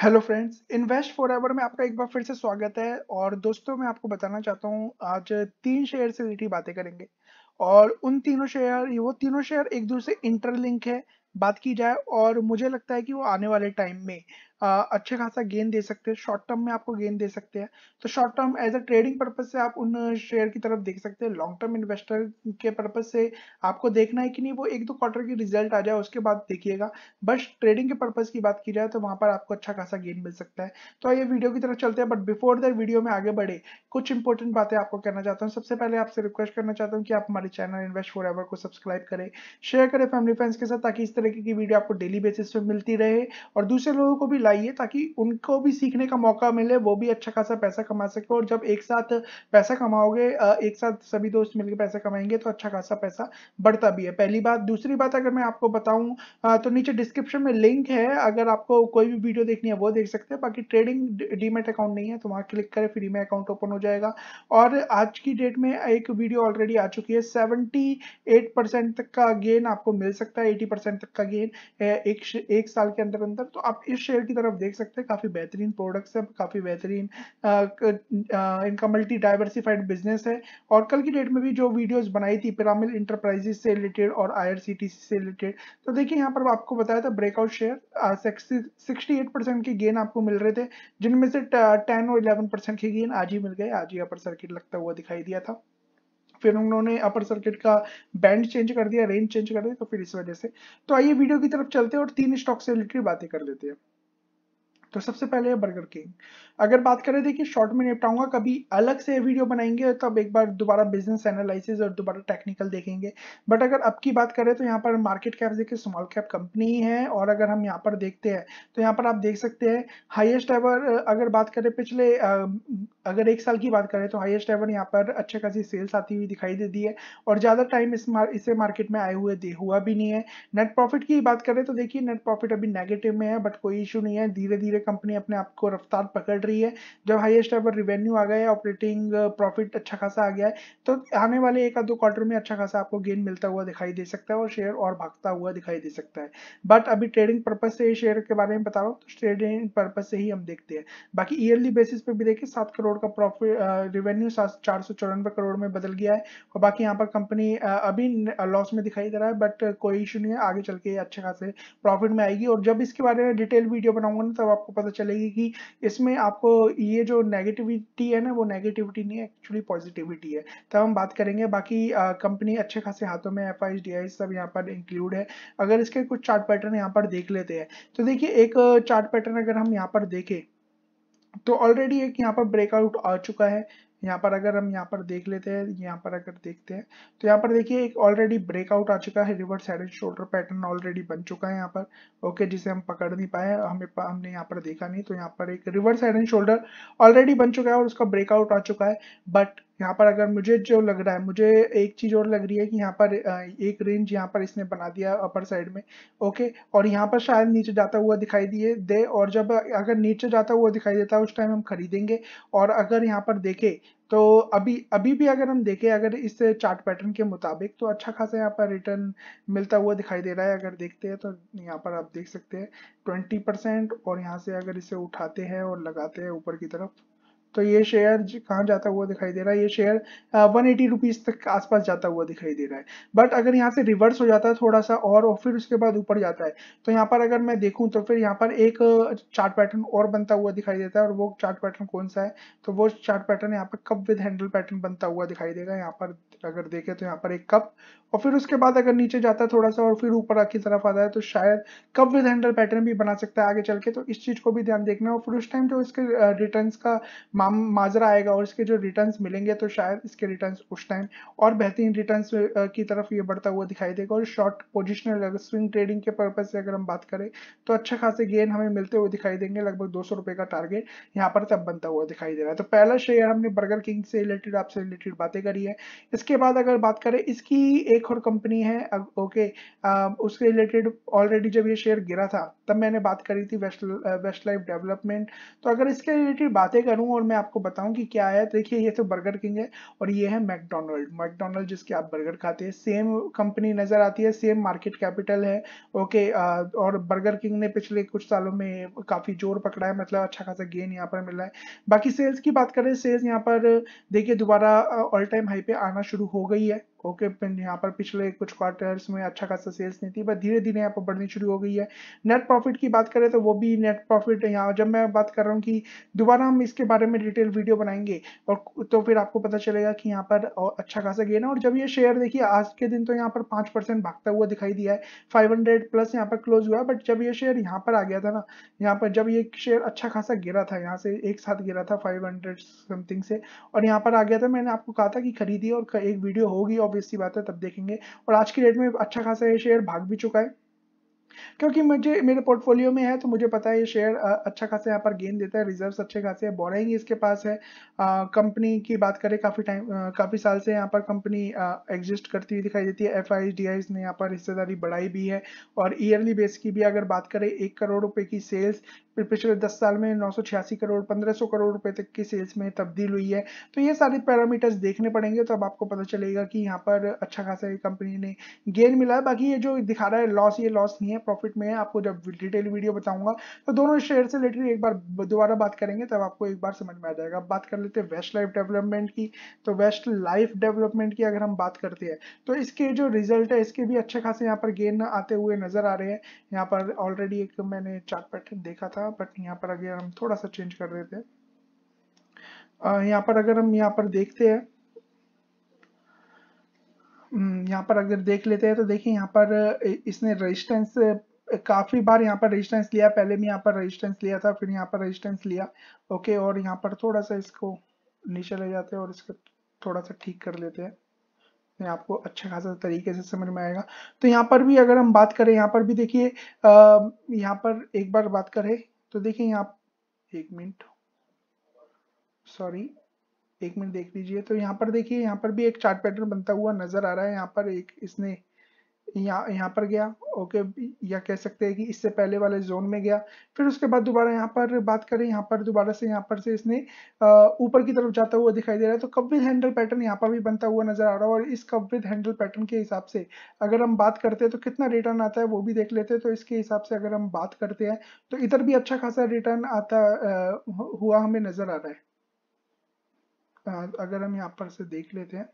hello friends invest for ever में आपका एक बार फिर से स्वागत है और दोस्तों मैं आपको बताना चाहता हूं आज तीन शेयर से रिलेटेड बातें करेंगे और उन तीनों शेयर वो तीनों शेयर एक दूसरे इंटरलिंक है बात की जाए और मुझे लगता है कि वो आने वाले टाइम में अच्छे खासा गेन दे सकते हैं शॉर्ट टर्म में आपको गेन दे सकते हैं तो short term as a trading purpose से आप उन शेयर की तरफ देख सकते हैं लॉन्ग टर्म इन्वेस्टर के पर्पज से आपको देखना है कि नहीं वो एक दो क्वार्टर की रिजल्ट आ जाए उसके बाद देखिएगा बस ट्रेडिंग के पर्पज की बात की जाए तो वहां पर आपको अच्छा खासा गेन मिल सकता है तो ये वीडियो की तरफ चलते हैं बट बिफोर दैट वीडियो में आगे बढ़े कुछ इंपॉर्टेंट बातें आपको कहना चाहता हूँ सबसे पहले आपसे रिक्वेस्ट करना चाहता हूँ कि आप हमारे चैनल इन्वेस्ट फॉर को सब्सक्राइब करें शेयर करें फैमिली फ्रेंड्स के साथ ताकि इस तरीके की वीडियो आपको डेली बेसिस पे मिलती रहे और दूसरे लोगों को भी लाइक लगाइए ताकि उनको भी सीखने का मौका मिले वो भी अच्छा खासा पैसा कमा सके और जब एक साथ पैसा कमाओगे एक साथ सभी दोस्त मिलकर पैसा कमाएंगे तो अच्छा खासा पैसा बढ़ता भी है पहली बात दूसरी बात अगर मैं आपको बताऊं तो नीचे डिस्क्रिप्शन में लिंक है अगर आपको कोई भी वीडियो देखनी है वो देख सकते हैं बाकी ट्रेडिंग डीमेट अकाउंट नहीं है तो वहाँ क्लिक करें फ्री में अकाउंट ओपन हो जाएगा और आज की डेट में एक वीडियो ऑलरेडी आ चुकी है सेवेंटी तक का गेन आपको मिल सकता है एटी तक का गेन एक, साल के अंदर अंदर तो आप इस शेयर की अंदर आप देख सकते हैं काफ़ी बेहतरीन प्रोडक्ट्स है काफ़ी बेहतरीन इनका मल्टी डाइवर्सिफाइड बिजनेस है और कल की डेट में भी जो वीडियोस बनाई थी पिरामिल इंटरप्राइजेस से रिलेटेड और आईआरसीटीसी से रिलेटेड तो देखिए यहाँ पर आपको बताया था breakout share sixty eight percent के गेन आपको मिल रहे थे जिनमें से टेन और इलेवन परसेंट के गेन आज ही मिल गए आज ही अपर सर्किट लगता हुआ दिखाई दिया था फिर उन्होंने अपर सर्किट का बैंड चेंज कर दिया रेंज चेंज कर दिया तो फिर इस वजह से तो आइए वीडियो की तरफ चलते हैं और तीन स्टॉक से रिलेटेड बातें कर लेते हैं तो सबसे पहले बर्गर किंग अगर बात करें देखिए शॉर्ट में निपटाऊंगा कभी अलग से वीडियो बनाएंगे तब तो एक बार दोबारा बिजनेस एनालिसिस और दोबारा टेक्निकल देखेंगे बट अगर अब की बात करें तो यहाँ पर मार्केट कैप देखिए स्मॉल कैप कंपनी है और अगर हम यहाँ पर देखते हैं तो यहाँ पर आप देख सकते हैं हाइएस्ट एवर अगर बात करें पिछले अगर एक साल की बात करें तो हाईएस्ट एवर यहाँ पर अच्छे खासी सेल्स आती हुई दिखाई देती है और ज़्यादा टाइम इस मार, इसे मार्केट में आए हुए हुआ भी नहीं है नेट प्रॉफिट की बात करें तो देखिए नेट प्रॉफिट अभी नेगेटिव में है बट कोई इशू नहीं है धीरे धीरे कंपनी अपने आप को रफ्तार पकड़ रही है जब हाइएस्ट एवर रिवेन्यू आ गया है ऑपरेटिंग प्रॉफिट अच्छा खासा आ गया है तो आने वाले एक आध दो क्वार्टर में अच्छा खासा आपको गेन मिलता हुआ दिखाई दे सकता है और शेयर और भागता हुआ दिखाई दे सकता है बट अभी ट्रेडिंग पर्पज से शेयर के बारे में बता रहा हूँ ट्रेडिंग पर्पज से ही हम देखते हैं बाकी ईयरली बेसिस पे भी देखिए सात करोड़ करोड़ का प्रॉफिट रिवेन्यू चार सौ चौरानवे करोड़ में बदल गया है और बाकी यहाँ पर कंपनी अभी लॉस में दिखाई दे रहा है बट कोई इशू नहीं है आगे चल के अच्छे खासे प्रॉफिट में आएगी और जब इसके बारे में डिटेल वीडियो बनाऊंगा ना तब आपको पता चलेगी कि इसमें आपको ये जो नेगेटिविटी है ना वो नेगेटिविटी नहीं है एक्चुअली पॉजिटिविटी है तब हम बात करेंगे बाकी कंपनी अच्छे खासे हाथों में एफ आई सब यहाँ पर इंक्लूड है अगर इसके कुछ चार्ट पैटर्न यहाँ पर देख लेते हैं तो देखिए एक चार्ट पैटर्न अगर हम यहाँ पर देखें तो ऑलरेडी एक यहाँ पर ब्रेकआउट आ चुका है यहाँ पर अगर हम यहाँ पर देख लेते हैं यहाँ पर अगर देखते हैं तो यहाँ पर देखिए एक ऑलरेडी ब्रेकआउट आ चुका है reverse head and shoulder pattern already बन चुका है यहाँ पर ओके जिसे हम पकड़ नहीं पाए हमें हमने यहाँ पर देखा नहीं तो यहाँ पर एक reverse head and shoulder already बन चुका है और उसका ब्रेकआउट आ चुका है बट यहाँ पर अगर मुझे जो लग रहा है मुझे एक चीज और लग रही है कि यहाँ पर एक रेंज यहाँ पर इसने बना दिया अपर साइड में ओके और यहाँ पर शायद नीचे जाता हुआ दिखाई दिए दे और जब अगर नीचे जाता हुआ दिखाई देता है उस टाइम हम खरीदेंगे और अगर यहाँ पर देखें तो अभी अभी भी अगर हम देखें अगर इस चार्ट पैटर्न के मुताबिक तो अच्छा खासा यहाँ पर रिटर्न मिलता हुआ दिखाई दे रहा है अगर देखते हैं तो यहाँ पर आप देख सकते हैं ट्वेंटी परसेंट और यहाँ से अगर इसे उठाते हैं और लगाते हैं ऊपर की तरफ तो ये शेयर कहाँ जाता हुआ दिखाई दे रहा है ये शेयर वन एटी रुपीज तक आसपास जाता हुआ दिखाई दे रहा है बट अगर यहाँ से रिवर्स हो जाता है थोड़ा सा और, फिर उसके बाद ऊपर जाता है तो यहाँ पर अगर मैं देखूँ तो फिर यहाँ पर एक चार्ट पैटर्न और बनता हुआ दिखाई देता है और वो चार्ट पैटर्न कौन सा है तो वो चार्ट पैटर्न यहाँ पर कप विद हैंडल पैटर्न बनता हुआ दिखाई देगा यहाँ पर अगर देखे तो यहाँ पर एक कप और फिर उसके बाद अगर नीचे जाता है थोड़ा सा और फिर ऊपर की तरफ आता है तो शायद कप विद हैंडल पैटर्न भी बना सकता है आगे चल के तो इस चीज को भी ध्यान देखना और फिर उस टाइम जो इसके रिटर्न का माजरा आएगा और इसके जो रिटर्न्स मिलेंगे तो शायद इसके रिटर्न्स उस टाइम और बेहतरीन रिटर्न्स की तरफ ये बढ़ता हुआ दिखाई देगा और शॉर्ट पोजिशनल अगर स्विंग ट्रेडिंग के पर्पज से अगर हम बात करें तो अच्छा खासे गेन हमें मिलते हुए दिखाई देंगे लगभग दो का टारगेट यहाँ पर तब बनता हुआ दिखाई दे रहा है तो पहला शेयर हमने बर्गर किंग से रिलेटेड आपसे रिलेटेड बातें करी है इसके बाद अगर बात करें इसकी एक और कंपनी है ओके उसके रिलेटेड ऑलरेडी जब ये शेयर गिरा था तब मैंने बात करी थी वेस्ट वेस्ट लाइफ डेवलपमेंट तो अगर इसके रिलेटेड बातें करूँ और मैं आपको बताऊं कि क्या है देखिए ये तो बर्गर किंग है और ये है मैकडोनल्ड मैकडोनल्ड जिसके आप बर्गर खाते हैं सेम कंपनी नज़र आती है सेम मार्केट कैपिटल है ओके और बर्गर किंग ने पिछले कुछ सालों में काफ़ी जोर पकड़ा है मतलब अच्छा खासा गेन यहाँ पर मिला है बाकी सेल्स की बात करें सेल्स यहाँ पर देखिए दोबारा ऑल टाइम हाई पे आना शुरू हो गई है ओके okay, यहाँ पर पिछले कुछ क्वार्टर्स में अच्छा खासा सेल्स नहीं थी बट धीरे धीरे यहाँ पर बढ़नी शुरू हो गई है नेट प्रॉफिट की बात करें तो वो भी नेट प्रॉफिट यहाँ जब मैं बात कर रहा हूँ कि दोबारा हम इसके बारे में डिटेल वीडियो बनाएंगे और तो फिर आपको पता चलेगा कि यहाँ पर अच्छा खासा गेन है और जब ये शेयर देखिए आज के दिन तो यहाँ पर पाँच परसेंट भागता हुआ दिखाई दिया है फाइव हंड्रेड प्लस यहाँ पर क्लोज हुआ बट जब ये शेयर यहाँ पर आ गया था ना यहाँ पर जब ये शेयर अच्छा खासा गिरा था यहाँ से एक साथ गिरा था फाइव समथिंग से और यहाँ पर आ गया था मैंने आपको कहा था कि खरीदिए और एक वीडियो होगी और ऑब्वियस सी बात है तब देखेंगे और आज की डेट में अच्छा खासा ये शेयर भाग भी चुका है क्योंकि मुझे मेरे पोर्टफोलियो में है तो मुझे पता है ये शेयर अच्छा खासा यहाँ पर गेन देता है रिजर्व्स अच्छे खासे है बोरिंग इसके पास है कंपनी की बात करें काफ़ी टाइम काफ़ी साल से यहाँ पर कंपनी एग्जिस्ट करती हुई दिखाई देती है एफ आई डी आईज ने यहाँ पर हिस्सेदारी बढ़ाई भी है और ईयरली बेस की भी अगर बात करें एक करोड़ रुपए की सेल्स फिर पिछले दस साल में नौ करोड़ 1500 करोड़ रुपए तक की सेल्स में तब्दील हुई है तो ये सारे पैरामीटर्स देखने पड़ेंगे तो अब आपको पता चलेगा कि यहाँ पर अच्छा खासा कंपनी ने गेन मिला है बाकी ये जो दिखा रहा है लॉस ये लॉस नहीं है प्रॉफिट में है आपको जब डिटेल वीडियो बताऊंगा तो दोनों शेयर से रिलेटेड एक बार दोबारा बात करेंगे तब आपको एक बार समझ में आ जाएगा बात कर लेते हैं वेस्ट लाइफ डेवलपमेंट की तो वेस्ट लाइफ डेवलपमेंट की अगर हम बात करते हैं तो इसके जो रिजल्ट है इसके भी अच्छे खासे यहाँ पर गेन आते हुए नजर आ रहे हैं यहाँ पर ऑलरेडी एक मैंने चार्ट पैटर्न देखा था था बट यहाँ पर अगर हम थोड़ा सा चेंज कर देते हैं यहाँ पर अगर हम यहाँ पर देखते हैं यहाँ पर अगर देख लेते हैं तो देखिए यहाँ पर इसने रेजिस्टेंस काफी बार यहाँ पर रेजिस्टेंस लिया पहले भी यहाँ पर रेजिस्टेंस लिया था फिर यहाँ पर रेजिस्टेंस लिया ओके और यहाँ पर थोड़ा सा इसको नीचे ले जाते हैं और इसको थोड़ा सा ठीक कर लेते हैं आपको अच्छा खासा तरीके से समझ में आएगा तो यहाँ पर भी अगर हम बात करें यहाँ पर भी देखिए यहाँ पर एक बार बात करें तो देखिए आप एक मिनट सॉरी एक मिनट देख लीजिए तो यहाँ पर देखिए यहाँ पर भी एक चार्ट पैटर्न बनता हुआ नजर आ रहा है यहाँ पर एक इसने यहाँ यहाँ पर गया ओके या कह सकते हैं कि इससे पहले वाले जोन में गया फिर उसके बाद दोबारा यहाँ पर बात करें यहाँ पर दोबारा से यहाँ पर से इसने ऊपर की तरफ जाता हुआ दिखाई दे रहा है तो कब विद हैंडल पैटर्न यहाँ पर भी बनता हुआ नजर आ रहा है और इस कब विद हैंडल पैटर्न के हिसाब से अगर हम बात करते हैं तो कितना रिटर्न आता है वो भी देख लेते हैं तो इसके हिसाब से अगर हम बात करते हैं तो इधर भी अच्छा खासा रिटर्न आता हुआ हमें नजर आ रहा है अगर हम यहाँ पर से देख लेते हैं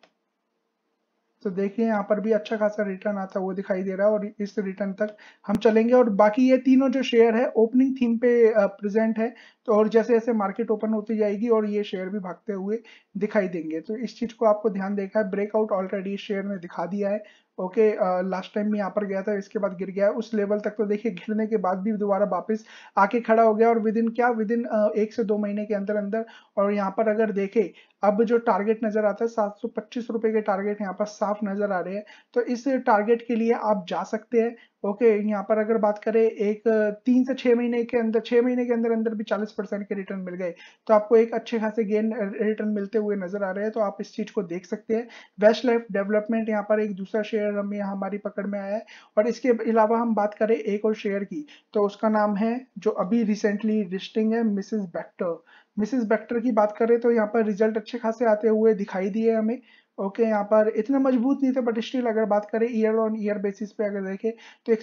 तो देखिए यहाँ पर भी अच्छा खासा रिटर्न आता हुआ दिखाई दे रहा है और इस रिटर्न तक हम चलेंगे और बाकी ये तीनों जो शेयर है ओपनिंग थीम पे प्रेजेंट है तो और जैसे जैसे मार्केट ओपन होती जाएगी और ये शेयर भी भागते हुए दिखाई देंगे तो इस चीज को आपको ध्यान देखा है ब्रेकआउट ऑलरेडी शेयर ने दिखा दिया है ओके लास्ट टाइम मैं यहाँ पर गया था इसके बाद गिर गया उस लेवल तक तो देखिए गिरने के बाद भी दोबारा वापस आके खड़ा हो गया और विद इन क्या विद इन uh, एक से दो महीने के अंदर अंदर और यहाँ पर अगर देखे अब जो टारगेट नजर आता है सात सौ पच्चीस रुपए के टारगेट यहाँ पर साफ नजर आ रहे हैं तो इस टारगेट के लिए आप जा सकते हैं ओके okay, यहाँ पर अगर बात करें एक तीन से छह महीने के अंदर छह महीने के अंदर अंदर भी चालीस परसेंट के रिटर्न मिल गए तो आपको एक अच्छे खासे गेन रिटर्न मिलते हुए नजर आ रहे हैं तो आप इस चीज को देख सकते हैं वेस्ट लाइफ डेवलपमेंट यहाँ पर एक दूसरा शेयर हमें हमारी पकड़ में आया है और इसके अलावा हम बात करें एक और शेयर की तो उसका नाम है जो अभी रिसेंटली रिस्टिंग है मिसिज बैक्टर मिसिज बैक्टर की बात करें तो यहाँ पर रिजल्ट अच्छे खासे आते हुए दिखाई दिए हमें ओके okay, यहाँ पर इतना मजबूत नहीं थे बट स्टिल अगर बात करें ईयर ऑन ईयर बेसिस पे अगर देखें तो एक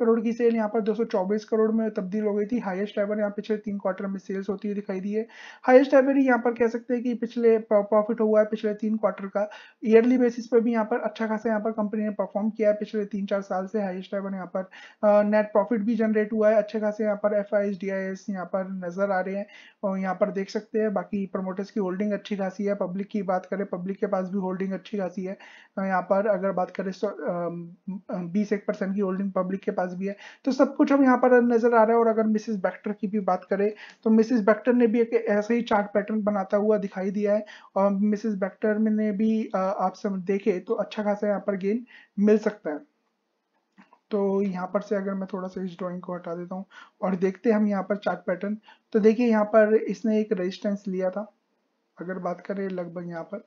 करोड़ की सेल यहाँ पर 224 करोड़ में तब्दील हो गई थी हाईएस्ट एवर यहाँ पिछले तीन क्वार्टर में सेल्स होती हुई दिखाई दी है हाईएस्ट एवर ही यहाँ पर कह सकते हैं कि पिछले प्रॉफिट हुआ है पिछले तीन क्वार्टर का ईयरली बेसिस पर भी यहाँ पर अच्छा खासा यहाँ पर कंपनी ने परफॉर्म किया है पिछले तीन चार साल से हाइएस्ट एवर यहाँ पर नेट प्रॉफिट भी जनरेट हुआ है अच्छे खासे यहाँ पर एफ आई यहाँ पर नजर आ रहे हैं और यहाँ पर देख सकते हैं बाकी प्रमोटर्स की होल्डिंग अच्छी खासी है पब्लिक की बात करें पब्लिक के पास भी होल्डिंग अच्छी खासी है तो यहाँ पर अगर बात करें तो बीस एक परसेंट की होल्डिंग पब्लिक के पास भी है तो सब कुछ हम यहाँ पर नजर आ रहा है और अगर मिसिस बैक्टर की भी बात करें तो मिसिस बैक्टर ने भी एक ऐसा ही चार्ट पैटर्न बनाता हुआ दिखाई दिया है और मिसिस बैक्टर ने भी आप सब देखे तो अच्छा खासा यहाँ पर गेन मिल सकता है तो यहाँ पर से अगर मैं थोड़ा सा इस ड्राइंग को हटा देता हूँ और देखते हैं हम यहाँ पर चार्ट पैटर्न तो देखिए यहाँ पर इसने एक रेजिस्टेंस लिया था अगर बात करें लगभग यहाँ पर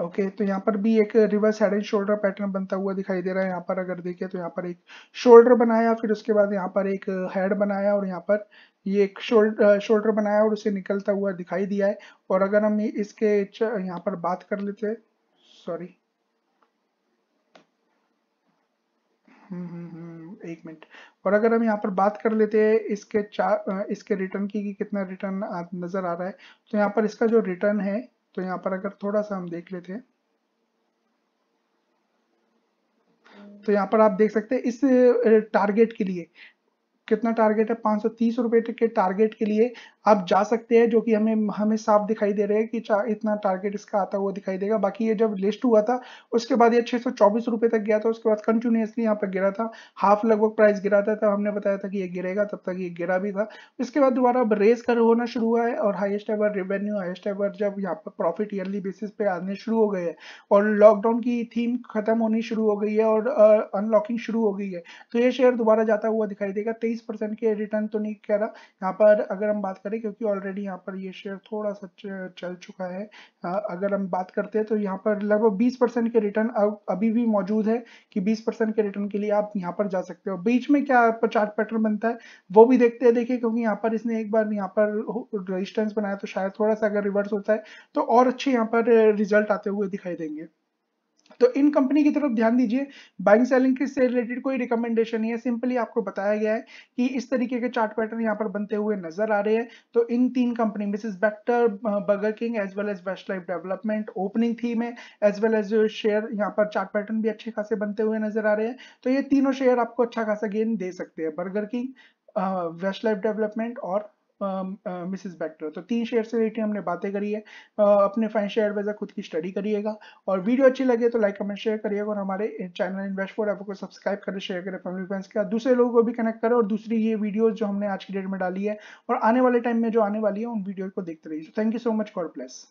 ओके तो यहाँ पर भी एक reverse head and shoulder pattern बनता हुआ दिखाई दे रहा है यहाँ पर अगर देखे तो यहाँ पर एक शोल्डर बनाया फिर उसके बाद यहाँ पर एक हेड बनाया और यहाँ पर ये एक शोल्डर शोल्डर बनाया और उसे निकलता हुआ दिखाई दिया है और अगर हम इसके यहाँ पर बात कर लेते हैं सॉरी हम्म, हम्म, हम्म, एक मिनट और अगर हम यहाँ पर बात कर लेते हैं इसके चार इसके रिटर्न की कि कितना रिटर्न नज़र आ रहा है तो यहाँ पर इसका जो रिटर्न है तो यहाँ पर अगर थोड़ा सा हम देख लेते हैं तो यहाँ पर आप देख सकते हैं इस टारगेट के लिए कितना टारगेट है पाँच सौ के टारगेट के लिए आप जा सकते हैं जो कि हमें हमें साफ दिखाई दे रहे हैं कि इतना टारगेट इसका आता हुआ दिखाई देगा बाकी ये जब लिस्ट हुआ था उसके बाद ये छः सौ तक गया था उसके बाद कंटिन्यूसली यहाँ पर गिरा था हाफ लगभग प्राइस गिरा था तब हमने बताया था कि ये गिरेगा तब तक ये गिरा भी था उसके बाद दोबारा अब रेस कर होना शुरू हुआ है और highest ever revenue highest ever जब यहाँ पर प्रॉफिट ईयरली बेसिस पे आने शुरू हो गए हैं और लॉकडाउन की थीम खत्म होनी शुरू हो गई है और अनलॉकिंग शुरू हो गई है तो ये शेयर दोबारा जाता हुआ दिखाई देगा तेईस बीस परसेंट के रिटर्न तो नहीं कह रहा यहाँ पर अगर हम बात करें क्योंकि ऑलरेडी यहाँ पर ये शेयर थोड़ा सा चल चुका है अगर हम बात करते हैं तो यहाँ पर लगभग बीस परसेंट के रिटर्न अभी भी मौजूद है कि बीस परसेंट के रिटर्न के लिए आप यहाँ पर जा सकते हो बीच में क्या चार्ट पैटर्न बनता है वो भी देखते हैं देखिए क्योंकि यहाँ पर इसने एक बार यहाँ पर रजिस्टेंस बनाया तो शायद थोड़ा सा अगर रिवर्स होता है तो और अच्छे यहाँ पर रिजल्ट आते हुए दिखाई देंगे तो इन कंपनी की तरफ ध्यान दीजिए बाइंग सेलिंग की से रिलेटेड कोई रिकमेंडेशन नहीं है सिंपली आपको बताया गया है कि इस तरीके के चार्ट पैटर्न यहाँ पर बनते हुए नजर आ रहे हैं तो इन तीन company Mrs Bector Burger King as well as waste life development opening theme है एज वेल एज शेयर यहाँ पर चार्ट पैटर्न भी अच्छे खासे बनते हुए नजर आ रहे हैं तो ये तीनों शेयर आपको अच्छा खासा गेन दे सकते हैं बर्गर किंग वेस्ट लाइफ डेवलपमेंट और मिसेस बैक्टर तो तीन शेयर से रिलेटेड हमने बातें करी है अपने शेयर एडवाइजर खुद की स्टडी करिएगा और वीडियो अच्छी लगे तो लाइक कमेंट शेयर करिएगा और हमारे चैनल इन्वेस्ट फॉर ऐप को सब्सक्राइब करें शेयर करें फैमिली फ्रेंड्स के साथ दूसरे लोगों को भी कनेक्ट करें और दूसरी ये वीडियोज जो हमने आज की डेट में डाली है और आने वाले टाइम में जो आने वाली है उन वीडियो को देखते रहिए thank you so much God bless